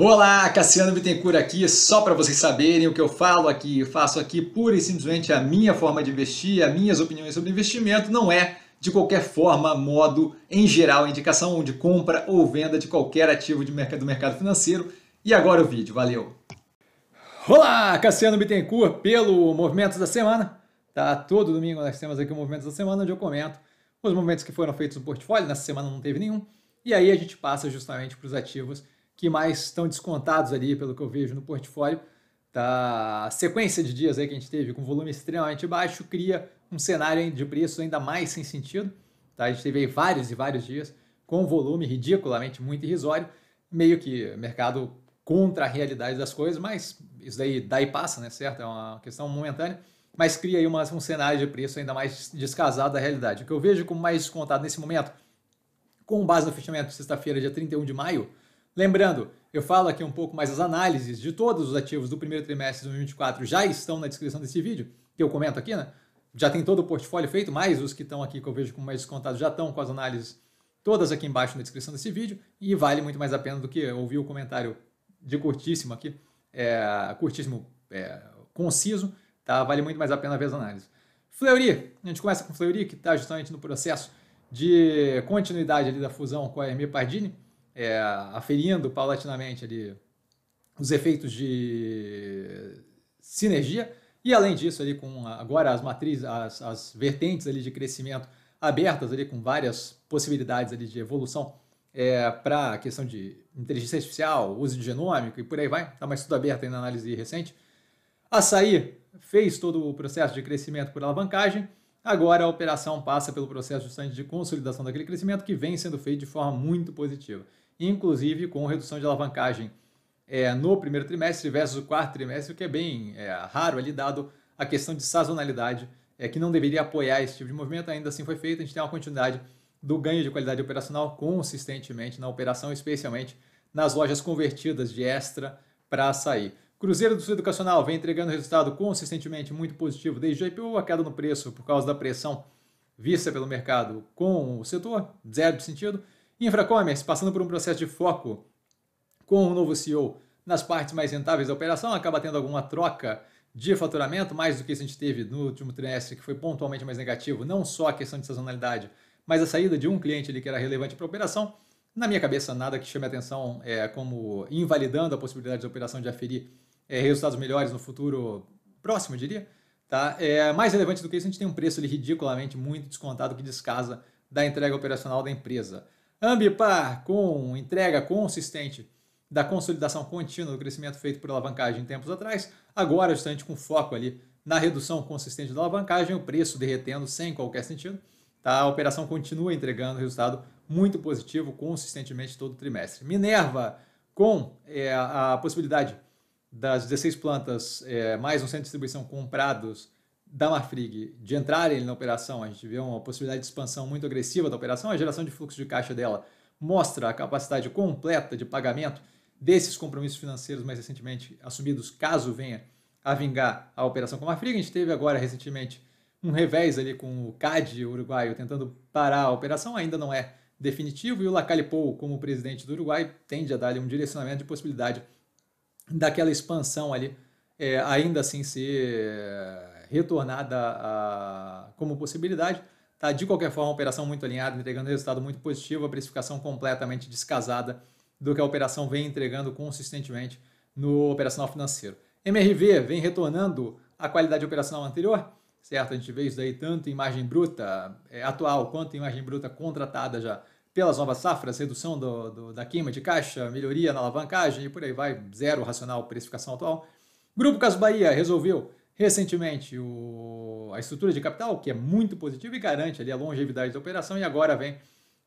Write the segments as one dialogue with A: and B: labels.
A: Olá, Cassiano Bittencourt aqui, só para vocês saberem o que eu falo aqui, eu faço aqui pura e simplesmente a minha forma de investir, as minhas opiniões sobre investimento, não é de qualquer forma, modo, em geral, indicação de compra ou venda de qualquer ativo de mercado, do mercado financeiro. E agora o vídeo, valeu! Olá, Cassiano Bittencourt pelo Movimentos da Semana. Tá todo domingo nós temos aqui o Movimentos da Semana, onde eu comento os movimentos que foram feitos no portfólio, nessa semana não teve nenhum, e aí a gente passa justamente para os ativos que mais estão descontados ali, pelo que eu vejo no portfólio. Tá? A sequência de dias aí que a gente teve com volume extremamente baixo cria um cenário de preço ainda mais sem sentido. Tá? A gente teve aí vários e vários dias com volume ridiculamente muito irrisório, meio que mercado contra a realidade das coisas, mas isso daí dá e passa, né? Certo? É uma questão momentânea, mas cria aí uma, um cenário de preço ainda mais descasado da realidade. O que eu vejo como mais descontado nesse momento, com base no fechamento de sexta-feira, dia 31 de maio, Lembrando, eu falo aqui um pouco mais as análises de todos os ativos do primeiro trimestre de 2024 já estão na descrição desse vídeo, que eu comento aqui, né? Já tem todo o portfólio feito, mais os que estão aqui que eu vejo como mais descontados já estão com as análises todas aqui embaixo na descrição desse vídeo e vale muito mais a pena do que ouvir o comentário de curtíssimo aqui, é, curtíssimo é, conciso, tá? Vale muito mais a pena ver as análises. Fleury, a gente começa com Fleury, que está justamente no processo de continuidade ali da fusão com a Hermia Pardini é, aferindo paulatinamente ali os efeitos de sinergia e além disso ali com agora as matrizes, as, as vertentes ali de crescimento abertas ali com várias possibilidades ali de evolução é, para a questão de inteligência artificial, uso de genômico e por aí vai. Está mais tudo aberto aí na análise recente. Açaí fez todo o processo de crescimento por alavancagem. Agora a operação passa pelo processo justamente de consolidação daquele crescimento que vem sendo feito de forma muito positiva inclusive com redução de alavancagem é, no primeiro trimestre versus o quarto trimestre, o que é bem é, raro ali, dado a questão de sazonalidade, é, que não deveria apoiar esse tipo de movimento, ainda assim foi feito. A gente tem uma continuidade do ganho de qualidade operacional consistentemente na operação, especialmente nas lojas convertidas de extra para sair. Cruzeiro do Sul Educacional vem entregando resultado consistentemente muito positivo desde o IPO, a queda no preço por causa da pressão vista pelo mercado com o setor, zero de sentido. InfraCommerce passando por um processo de foco com o um novo CEO nas partes mais rentáveis da operação, acaba tendo alguma troca de faturamento, mais do que isso a gente teve no último trimestre, que foi pontualmente mais negativo, não só a questão de sazonalidade, mas a saída de um cliente ali que era relevante para a operação. Na minha cabeça, nada que chame atenção é, como invalidando a possibilidade da operação de aferir é, resultados melhores no futuro próximo, eu diria. Tá? É, mais relevante do que isso, a gente tem um preço ali ridiculamente muito descontado que descasa da entrega operacional da empresa. Ambipar, com entrega consistente da consolidação contínua do crescimento feito por alavancagem em tempos atrás, agora justamente com foco ali na redução consistente da alavancagem, o preço derretendo sem qualquer sentido. Tá? A operação continua entregando resultado muito positivo consistentemente todo trimestre. Minerva, com é, a possibilidade das 16 plantas é, mais um centro de distribuição comprados da Marfrig de entrarem na operação, a gente vê uma possibilidade de expansão muito agressiva da operação, a geração de fluxo de caixa dela mostra a capacidade completa de pagamento desses compromissos financeiros mais recentemente assumidos, caso venha a vingar a operação com a Marfrig. A gente teve agora recentemente um revés ali com o CAD uruguaio tentando parar a operação, ainda não é definitivo, e o Lacalipou, como presidente do Uruguai, tende a dar ali um direcionamento de possibilidade daquela expansão ali é, ainda assim ser retornada a, como possibilidade. Tá, de qualquer forma, a operação muito alinhada, entregando resultado muito positivo, a precificação completamente descasada do que a operação vem entregando consistentemente no operacional financeiro. MRV vem retornando a qualidade operacional anterior, certo? A gente vê isso daí tanto em margem bruta é, atual quanto em margem bruta contratada já pelas novas safras, redução do, do, da queima de caixa, melhoria na alavancagem e por aí vai, zero racional precificação atual. Grupo Caso Bahia resolveu recentemente o, a estrutura de capital, que é muito positiva e garante ali a longevidade da operação, e agora vem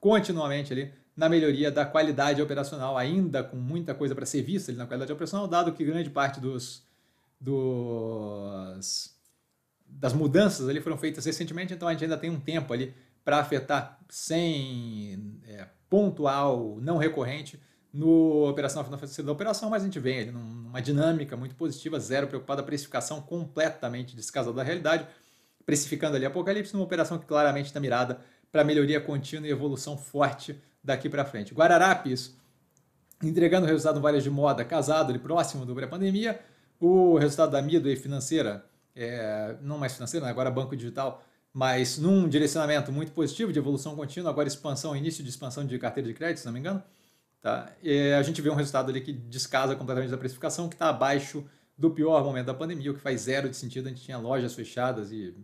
A: continuamente ali na melhoria da qualidade operacional, ainda com muita coisa para ser vista ali na qualidade operacional, dado que grande parte dos, dos das mudanças ali foram feitas recentemente, então a gente ainda tem um tempo ali para afetar sem é, pontual, não recorrente, no Operação Final Financeira da Operação, mas a gente vem numa dinâmica muito positiva, zero preocupada, precificação completamente descasada da realidade, precificando ali Apocalipse, numa operação que claramente está mirada para melhoria contínua e evolução forte daqui para frente. Guararapes, entregando o resultado várias de moda casado, ali próximo do pré-pandemia, o resultado da Mido e financeira, é, não mais financeira, né, agora banco digital, mas num direcionamento muito positivo de evolução contínua, agora expansão, início de expansão de carteira de crédito, se não me engano, Tá? E a gente vê um resultado ali que descasa completamente da precificação, que está abaixo do pior momento da pandemia, o que faz zero de sentido. A gente tinha lojas fechadas e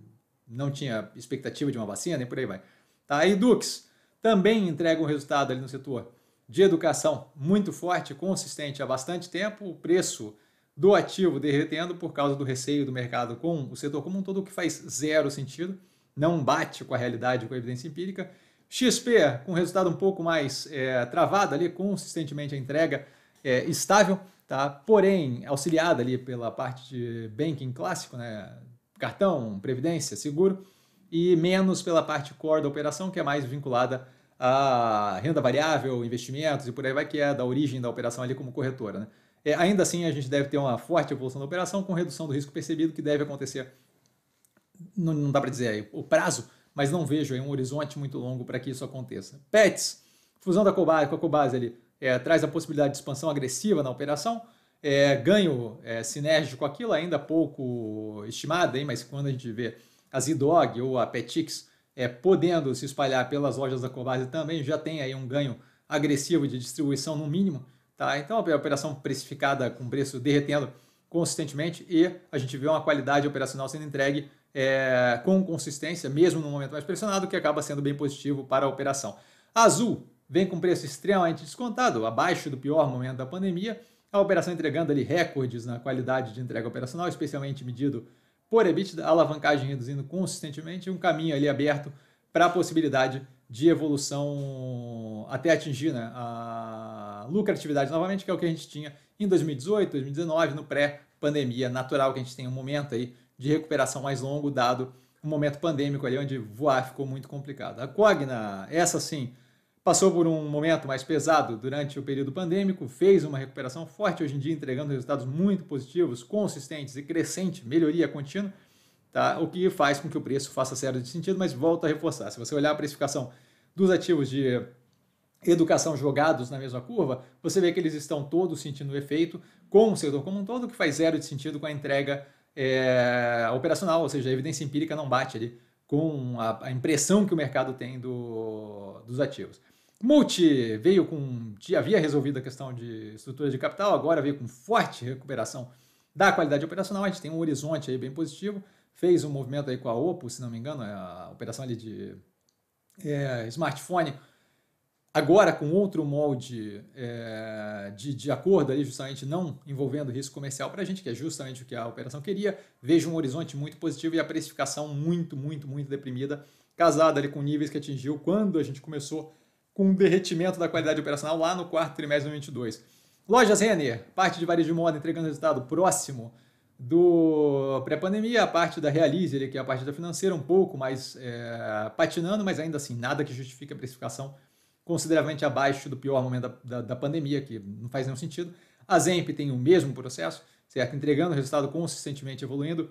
A: não tinha expectativa de uma vacina e por aí vai. Tá? A Edux também entrega um resultado ali no setor de educação muito forte, consistente há bastante tempo. O preço do ativo derretendo por causa do receio do mercado com o setor como um todo, o que faz zero sentido, não bate com a realidade, com a evidência empírica. XP com resultado um pouco mais é, travado ali, consistentemente a entrega é, estável, tá? porém auxiliada ali pela parte de banking clássico, né? cartão, previdência, seguro, e menos pela parte core da operação, que é mais vinculada a renda variável, investimentos e por aí vai, que é da origem da operação ali como corretora. Né? É, ainda assim, a gente deve ter uma forte evolução da operação com redução do risco percebido que deve acontecer, não, não dá para dizer aí, o prazo, mas não vejo um horizonte muito longo para que isso aconteça. Pets, fusão da Cobase, com a Cobase ali, é, traz a possibilidade de expansão agressiva na operação, é, ganho é, sinérgico aquilo, ainda pouco estimado, hein, mas quando a gente vê a Zidog ou a Petix é, podendo se espalhar pelas lojas da Cobase também, já tem aí um ganho agressivo de distribuição no mínimo. Tá? Então, a operação precificada com preço derretendo consistentemente e a gente vê uma qualidade operacional sendo entregue é, com consistência, mesmo no momento mais pressionado, que acaba sendo bem positivo para a operação. Azul vem com preço extremamente descontado, abaixo do pior momento da pandemia, a operação entregando ali recordes na qualidade de entrega operacional, especialmente medido por EBITDA, alavancagem reduzindo consistentemente, um caminho ali aberto para a possibilidade de evolução até atingir né, a lucratividade novamente, que é o que a gente tinha em 2018, 2019, no pré-pandemia natural que a gente tem um momento aí de recuperação mais longo, dado o um momento pandêmico ali, onde voar ficou muito complicado. A Cogna, essa sim, passou por um momento mais pesado durante o período pandêmico, fez uma recuperação forte hoje em dia, entregando resultados muito positivos, consistentes e crescente, melhoria contínua, tá? o que faz com que o preço faça zero de sentido, mas volta a reforçar. Se você olhar a precificação dos ativos de educação jogados na mesma curva, você vê que eles estão todos sentindo o efeito com o setor como um todo, que faz zero de sentido com a entrega é, operacional, ou seja, a evidência empírica não bate ali com a, a impressão que o mercado tem do, dos ativos. Multi veio com. já havia resolvido a questão de estrutura de capital, agora veio com forte recuperação da qualidade operacional. A gente tem um horizonte aí bem positivo. Fez um movimento aí com a Oppo, se não me engano, é a operação ali de é, smartphone Agora, com outro molde é, de, de acordo ali, justamente não envolvendo risco comercial para a gente, que é justamente o que a operação queria, vejo um horizonte muito positivo e a precificação muito, muito, muito deprimida, casada ali com níveis que atingiu quando a gente começou com o derretimento da qualidade operacional lá no quarto trimestre de 2022. Lojas Renner, parte de varejo de moda entregando resultado próximo do pré-pandemia, a parte da Realize, ali, que é a parte da financeira, um pouco mais é, patinando, mas ainda assim nada que justifique a precificação consideravelmente abaixo do pior momento da, da, da pandemia, que não faz nenhum sentido. A Zemp tem o mesmo processo, certo? entregando resultado consistentemente evoluindo,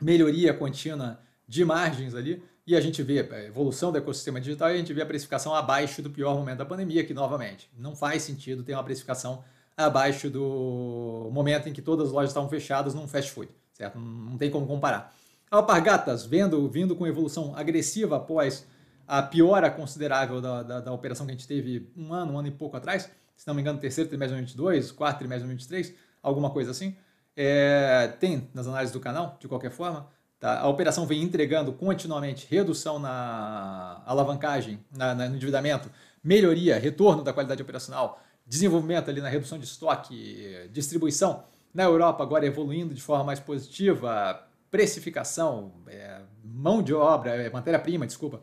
A: melhoria contínua de margens ali, e a gente vê a evolução do ecossistema digital e a gente vê a precificação abaixo do pior momento da pandemia, que novamente não faz sentido ter uma precificação abaixo do momento em que todas as lojas estavam fechadas num fast food, certo? Não tem como comparar. Alpargatas, vendo, vindo com evolução agressiva após a piora considerável da, da, da, operação que a gente teve um ano, um ano e pouco atrás, se não me engano, terceiro trimestre de 2022, quarto trimestre de 2023, alguma coisa assim, é, tem nas análises do canal, de qualquer forma. Tá? A operação vem entregando continuamente redução na alavancagem, na, na, no endividamento, melhoria, retorno da qualidade operacional, desenvolvimento ali na redução de estoque, distribuição na Europa agora evoluindo de forma mais positiva, precificação, é, mão de obra, é, matéria-prima, desculpa,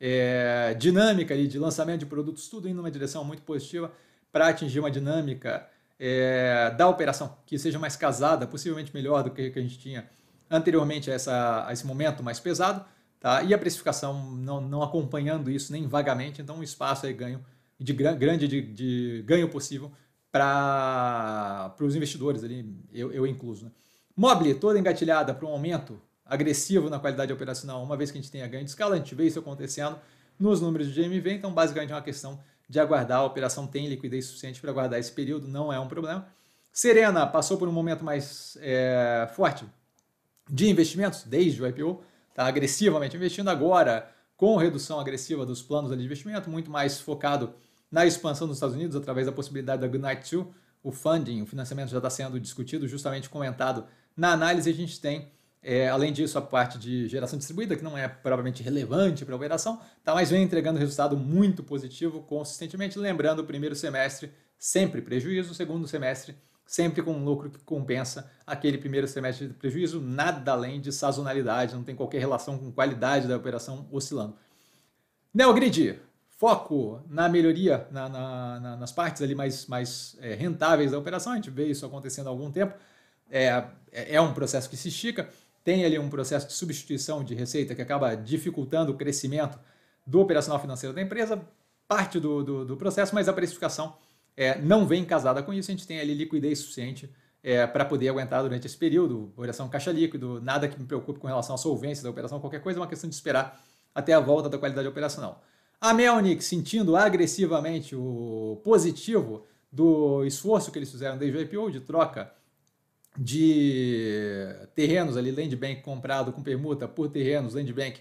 A: é, dinâmica ali de lançamento de produtos, tudo indo numa direção muito positiva para atingir uma dinâmica é, da operação que seja mais casada, possivelmente melhor do que, a gente tinha anteriormente a, essa, a esse momento mais pesado, tá? e a precificação não, não, acompanhando isso nem vagamente, então um espaço aí ganho de grande de, de ganho possível para os investidores ali, eu, eu incluso. Né? Mobile toda engatilhada para um aumento agressivo na qualidade operacional, uma vez que a gente tem ganho de escala, a gente vê isso acontecendo nos números do GMV, então basicamente é uma questão de aguardar, a operação tem liquidez suficiente para aguardar esse período, não é um problema. Serena passou por um momento mais é, forte de investimentos, desde o IPO, está agressivamente investindo agora, com redução agressiva dos planos de investimento, muito mais focado na expansão dos Estados Unidos através da possibilidade da Goodnight 2, o funding, o financiamento já está sendo discutido, justamente comentado na análise, a gente tem é, além disso, a parte de geração distribuída, que não é provavelmente relevante para a operação, tá, mas vem entregando resultado muito positivo consistentemente. Lembrando, o primeiro semestre sempre prejuízo, o segundo semestre sempre com um lucro que compensa aquele primeiro semestre de prejuízo, nada além de sazonalidade, não tem qualquer relação com qualidade da operação oscilando. Neogrid, foco na melhoria na, na, na, nas partes ali mais, mais é, rentáveis da operação, a gente vê isso acontecendo há algum tempo, é, é, é um processo que se estica, tem ali um processo de substituição de receita que acaba dificultando o crescimento do operacional financeiro da empresa, parte do, do, do processo, mas a precificação é, não vem casada com isso, a gente tem ali liquidez suficiente é, para poder aguentar durante esse período, operação caixa líquido, nada que me preocupe com relação à solvência da operação, qualquer coisa, é uma questão de esperar até a volta da qualidade operacional. A Melnick sentindo agressivamente o positivo do esforço que eles fizeram desde o IPO de troca de terrenos ali, land bank comprado com permuta por terrenos, land bank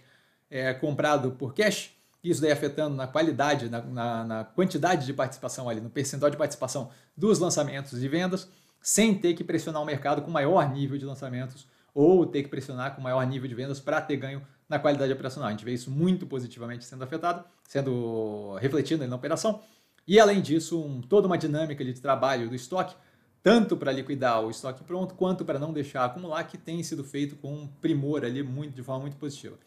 A: é, comprado por cash, isso daí afetando na qualidade, na, na, na, quantidade de participação ali, no percentual de participação dos lançamentos e vendas, sem ter que pressionar o mercado com maior nível de lançamentos ou ter que pressionar com maior nível de vendas para ter ganho na qualidade operacional. A gente vê isso muito positivamente sendo afetado, sendo refletido na operação. E além disso, um, toda uma dinâmica de trabalho do estoque tanto para liquidar o estoque pronto quanto para não deixar acumular, que tem sido feito com um primor ali, muito, de forma muito positiva.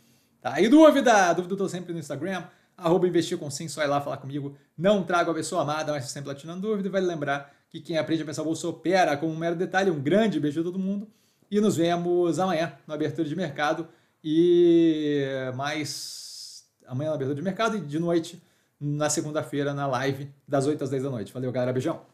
A: Tá? E dúvida? Dúvida eu sempre no Instagram, arroba investir com sim, só ir lá falar comigo. Não trago a pessoa amada, mas sempre tirando dúvida. E vale lembrar que quem aprende a pensar bolsa opera como um mero detalhe. Um grande beijo a todo mundo e nos vemos amanhã na abertura de mercado e mais amanhã na abertura de mercado e de noite na segunda-feira na live das 8 às 10 da noite. Valeu, galera. Beijão.